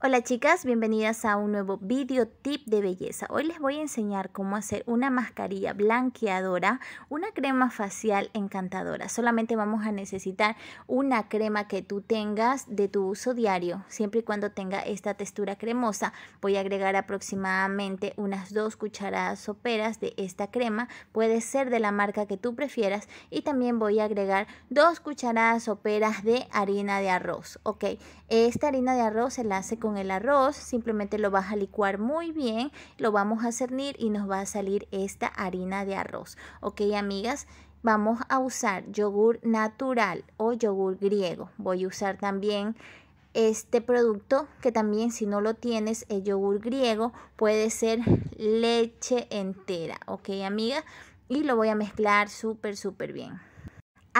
Hola chicas, bienvenidas a un nuevo video tip de belleza. Hoy les voy a enseñar cómo hacer una mascarilla blanqueadora, una crema facial encantadora. Solamente vamos a necesitar una crema que tú tengas de tu uso diario, siempre y cuando tenga esta textura cremosa. Voy a agregar aproximadamente unas dos cucharadas soperas de esta crema, puede ser de la marca que tú prefieras y también voy a agregar dos cucharadas soperas de harina de arroz. Ok, esta harina de arroz se la hace con el arroz, simplemente lo vas a licuar muy bien, lo vamos a cernir y nos va a salir esta harina de arroz. Ok, amigas, vamos a usar yogur natural o yogur griego. Voy a usar también este producto que también si no lo tienes el yogur griego puede ser leche entera ok amiga y lo voy a mezclar súper súper bien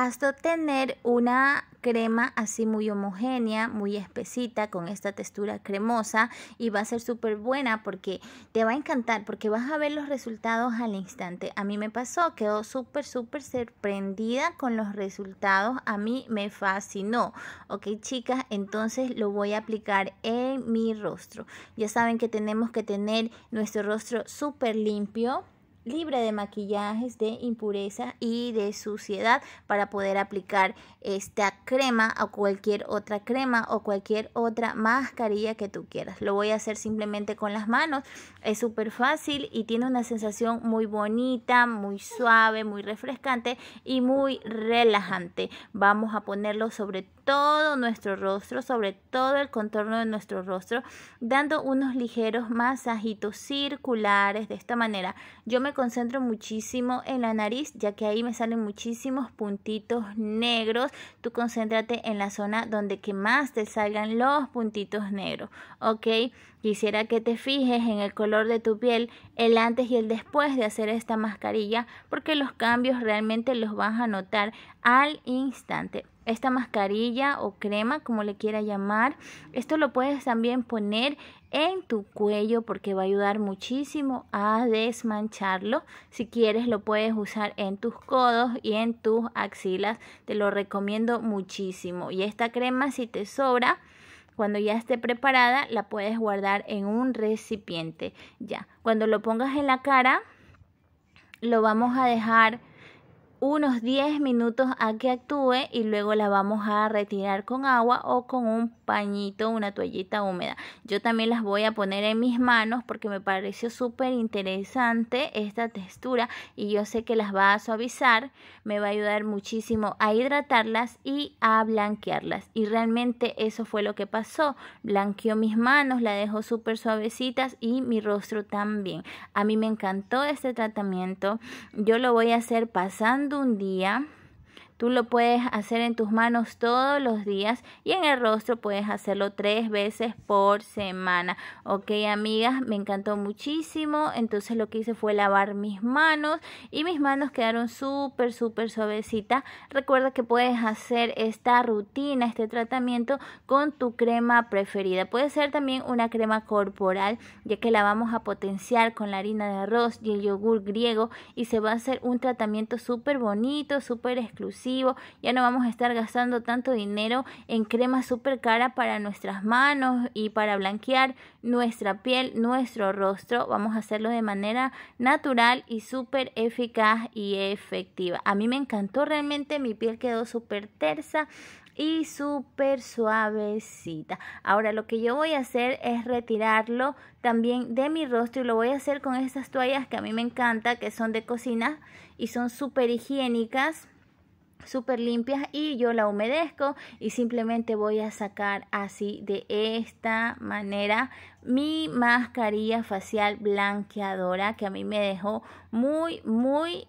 hasta obtener una crema así muy homogénea, muy espesita, con esta textura cremosa y va a ser súper buena porque te va a encantar, porque vas a ver los resultados al instante. A mí me pasó, quedó súper, súper sorprendida con los resultados, a mí me fascinó. Ok chicas, entonces lo voy a aplicar en mi rostro. Ya saben que tenemos que tener nuestro rostro súper limpio libre de maquillajes, de impureza y de suciedad para poder aplicar esta crema o cualquier otra crema o cualquier otra mascarilla que tú quieras. Lo voy a hacer simplemente con las manos, es súper fácil y tiene una sensación muy bonita, muy suave, muy refrescante y muy relajante. Vamos a ponerlo sobre todo nuestro rostro, sobre todo el contorno de nuestro rostro, dando unos ligeros masajitos circulares de esta manera. Yo me concentro muchísimo en la nariz, ya que ahí me salen muchísimos puntitos negros. Tú concéntrate en la zona donde que más te salgan los puntitos negros, ¿ok? Quisiera que te fijes en el color de tu piel, el antes y el después de hacer esta mascarilla, porque los cambios realmente los vas a notar al instante esta mascarilla o crema, como le quiera llamar. Esto lo puedes también poner en tu cuello porque va a ayudar muchísimo a desmancharlo. Si quieres lo puedes usar en tus codos y en tus axilas. Te lo recomiendo muchísimo. Y esta crema si te sobra, cuando ya esté preparada, la puedes guardar en un recipiente. Ya, cuando lo pongas en la cara, lo vamos a dejar unos 10 minutos a que actúe y luego la vamos a retirar con agua o con un pañito, una toallita húmeda. Yo también las voy a poner en mis manos porque me pareció súper interesante esta textura y yo sé que las va a suavizar, me va a ayudar muchísimo a hidratarlas y a blanquearlas. Y realmente eso fue lo que pasó. Blanqueó mis manos, la dejó súper suavecitas y mi rostro también. A mí me encantó este tratamiento. Yo lo voy a hacer pasando un día Tú lo puedes hacer en tus manos todos los días y en el rostro puedes hacerlo tres veces por semana. Ok, amigas, me encantó muchísimo. Entonces lo que hice fue lavar mis manos y mis manos quedaron súper, súper suavecitas. Recuerda que puedes hacer esta rutina, este tratamiento con tu crema preferida. Puede ser también una crema corporal, ya que la vamos a potenciar con la harina de arroz y el yogur griego y se va a hacer un tratamiento súper bonito, súper exclusivo ya no vamos a estar gastando tanto dinero en crema súper cara para nuestras manos y para blanquear nuestra piel, nuestro rostro. Vamos a hacerlo de manera natural y súper eficaz y efectiva. A mí me encantó realmente, mi piel quedó súper tersa y súper suavecita. Ahora lo que yo voy a hacer es retirarlo también de mi rostro y lo voy a hacer con estas toallas que a mí me encanta, que son de cocina y son súper higiénicas súper limpias y yo la humedezco y simplemente voy a sacar así de esta manera mi mascarilla facial blanqueadora que a mí me dejó muy muy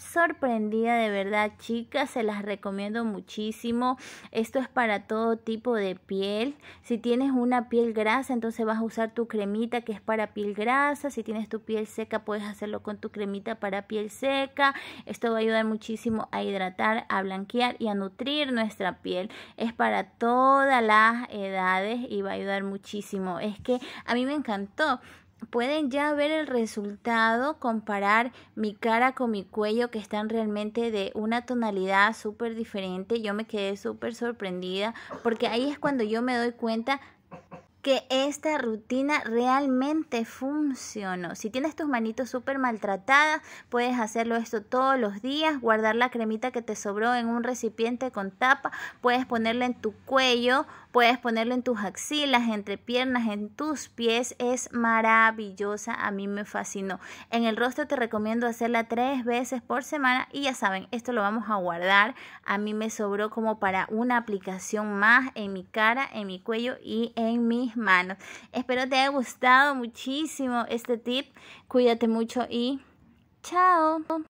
sorprendida de verdad chicas se las recomiendo muchísimo esto es para todo tipo de piel si tienes una piel grasa entonces vas a usar tu cremita que es para piel grasa si tienes tu piel seca puedes hacerlo con tu cremita para piel seca esto va a ayudar muchísimo a hidratar a blanquear y a nutrir nuestra piel es para todas las edades y va a ayudar muchísimo es que a mí me encantó pueden ya ver el resultado, comparar mi cara con mi cuello que están realmente de una tonalidad súper diferente. Yo me quedé súper sorprendida porque ahí es cuando yo me doy cuenta que esta rutina realmente funcionó. Si tienes tus manitos súper maltratadas, puedes hacerlo esto todos los días, guardar la cremita que te sobró en un recipiente con tapa, puedes ponerla en tu cuello, puedes ponerlo en tus axilas, entre piernas, en tus pies. Es maravillosa, a mí me fascinó. En el rostro te recomiendo hacerla tres veces por semana y ya saben, esto lo vamos a guardar. A mí me sobró como para una aplicación más en mi cara, en mi cuello y en mi manos. Espero te haya gustado muchísimo este tip. Cuídate mucho y chao.